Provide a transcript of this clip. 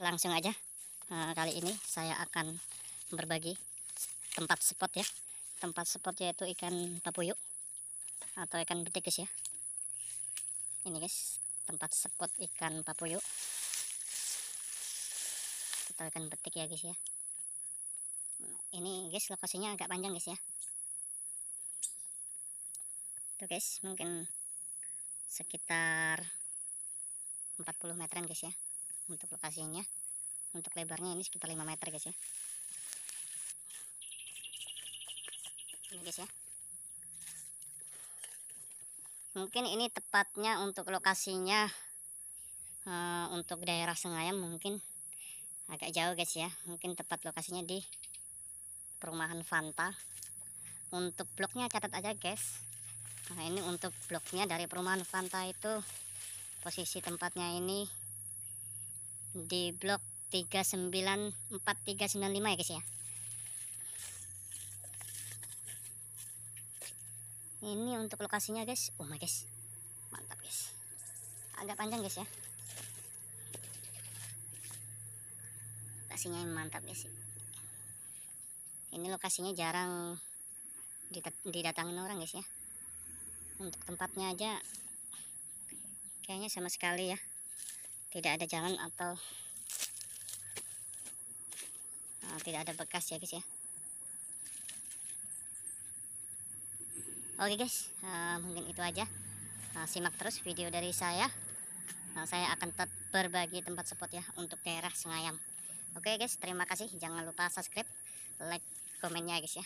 langsung aja eh, kali ini saya akan berbagi tempat spot ya tempat spot yaitu ikan papuyu atau ikan betik guys ya ini guys tempat spot ikan papuyu atau ikan betik ya guys ya ini guys lokasinya agak panjang guys ya tuh guys mungkin sekitar 40 meteran guys ya untuk lokasinya untuk lebarnya ini sekitar 5 meter guys ya ini guys ya mungkin ini tepatnya untuk lokasinya uh, untuk daerah Sengayam mungkin agak jauh guys ya mungkin tepat lokasinya di perumahan Fanta untuk bloknya catat aja guys nah ini untuk bloknya dari perumahan Fanta itu posisi tempatnya ini di blok 394395 ya guys ya ini untuk lokasinya guys oh my guys mantap guys agak panjang guys ya lokasinya mantap guys ini lokasinya jarang didatangin orang guys ya untuk tempatnya aja kayaknya sama sekali ya tidak ada jalan atau nah, tidak ada bekas ya guys ya oke okay guys uh, mungkin itu aja uh, simak terus video dari saya uh, saya akan tetap berbagi tempat spot ya untuk daerah Sengayam oke okay guys terima kasih jangan lupa subscribe like komennya ya, guys ya